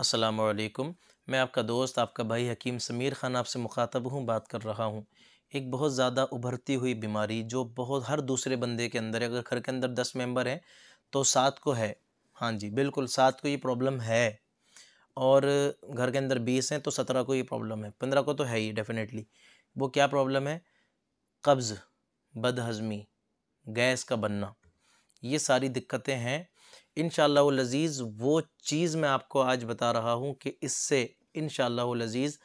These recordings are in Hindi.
असलकुम मैं आपका दोस्त आपका भाई हकीम समीर खान आपसे मुखातब हूँ बात कर रहा हूँ एक बहुत ज़्यादा उभरती हुई बीमारी जो बहुत हर दूसरे बंदे के अंदर अगर घर के अंदर दस मेंबर हैं तो सात को है हाँ जी बिल्कुल सात को ये प्रॉब्लम है और घर के अंदर बीस हैं तो सत्रह को ये प्रॉब्लम है पंद्रह को तो है ही डेफिनेटली वो क्या प्रॉब्लम है कब्ज़ बदहज़मी गैस का बनना ये सारी दिक्कतें हैं इन लज़ीज़ वो चीज़ मैं आपको आज बता रहा हूँ कि इससे इन लज़ीज़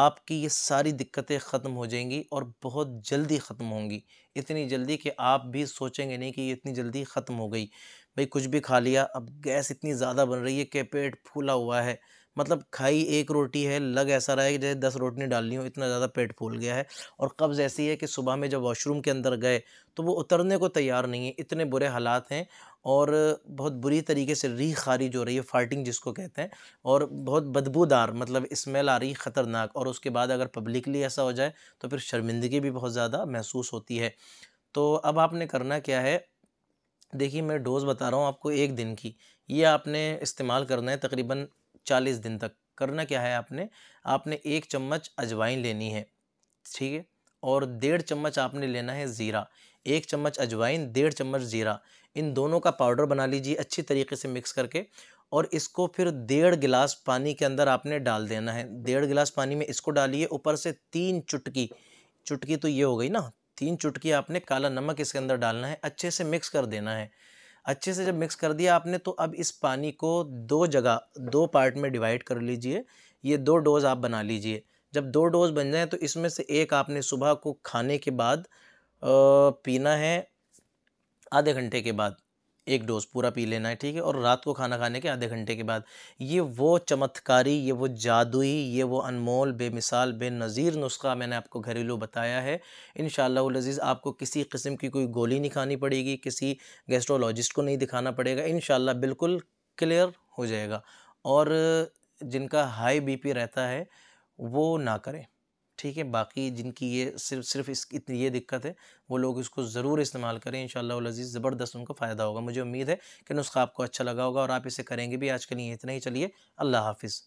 आपकी ये सारी दिक्कतें ख़त्म हो जाएंगी और बहुत जल्दी ख़त्म होंगी इतनी जल्दी कि आप भी सोचेंगे नहीं कि ये इतनी जल्दी ख़त्म हो गई भाई कुछ भी खा लिया अब गैस इतनी ज़्यादा बन रही है कि पेट फूला हुआ है मतलब खाई एक रोटी है लग ऐसा रहा है कि जैसे दस रोटियाँ डालनी हो इतना ज़्यादा पेट फूल गया है और कब्ज़ ऐसी है कि सुबह में जब वॉशरूम के अंदर गए तो वो उतरने को तैयार नहीं है इतने बुरे हालात हैं और बहुत बुरी तरीके से री खारिज हो रही है फाइटिंग जिसको कहते हैं और बहुत बदबूदार मतलब स्मेल आ रही है ख़तरनाक और उसके बाद अगर पब्लिकली ऐसा हो जाए तो फिर शर्मिंदगी भी बहुत ज़्यादा महसूस होती है तो अब आपने करना क्या है देखिए मैं डोज़ बता रहा हूँ आपको एक दिन की ये आपने इस्तेमाल करना है तकरीबन चालीस दिन तक करना क्या है आपने आपने एक चम्मच अजवाइन लेनी है ठीक है और डेढ़ चम्मच आपने लेना है ज़ीरा एक चम्मच अजवाइन डेढ़ चम्मच ज़ीरा इन दोनों का पाउडर बना लीजिए अच्छी तरीके से मिक्स करके और इसको फिर डेढ़ गिलास पानी के अंदर आपने डाल देना है डेढ़ गिलास पानी में इसको डालिए ऊपर से तीन चुटकी चुटकी तो ये हो गई ना तीन चुटकी आपने काला नमक इसके अंदर डालना है अच्छे से मिक्स कर देना है अच्छे से जब मिक्स कर दिया आपने तो अब इस पानी को दो जगह दो पार्ट में डिवाइड कर लीजिए ये दो डोज़ आप बना लीजिए जब दो डोज़ बन जाए तो इसमें से एक आपने सुबह को खाने के बाद पीना है आधे घंटे के बाद एक डोज़ पूरा पी लेना है ठीक है और रात को खाना खाने के आधे घंटे के बाद ये वो चमत्कारी ये वो जादुई ये वो अनमोल बेमिसाल बेनज़ीर नुस्खा मैंने आपको घरेलू बताया है इन शज़ीज़ आपको किसी किस्म की कोई गोली नहीं खानी पड़ेगी किसी गेस्ट्रोलॉजिस्ट को नहीं दिखाना पड़ेगा इन बिल्कुल क्लियर हो जाएगा और जिनका हाई बी रहता है वो ना करें ठीक है बाकी जिनकी ये सिर्फ सिर्फ इस इतनी ये दिक्कत है वो लोग इसको ज़रूर इस्तेमाल करें इन लजीज़ ज़बरदस्त उनको फ़ायदा होगा मुझे उम्मीद है कि नुस्खा आपको अच्छा लगा होगा और आप इसे करेंगे भी आज के लिए इतना ही चलिए अल्लाह हाफिज़